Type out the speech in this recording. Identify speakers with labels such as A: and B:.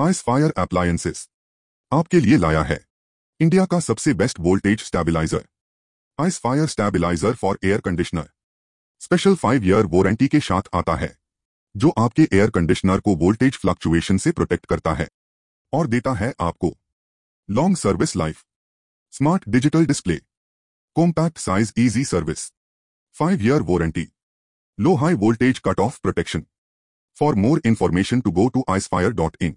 A: ice fire appliances आपके लिए लाया है इंडिया का सबसे best voltage stabilizer ice fire stabilizer for air conditioner special five year warranty के साथ आता है जो आपके एयर कंडीशनर को वोल्टेज फ्लक्चुएशन से प्रोटेक्ट करता है और देता है आपको long service life smart digital display compact size easy service five year warranty low high voltage cut off protection for more information to go to icefire dot in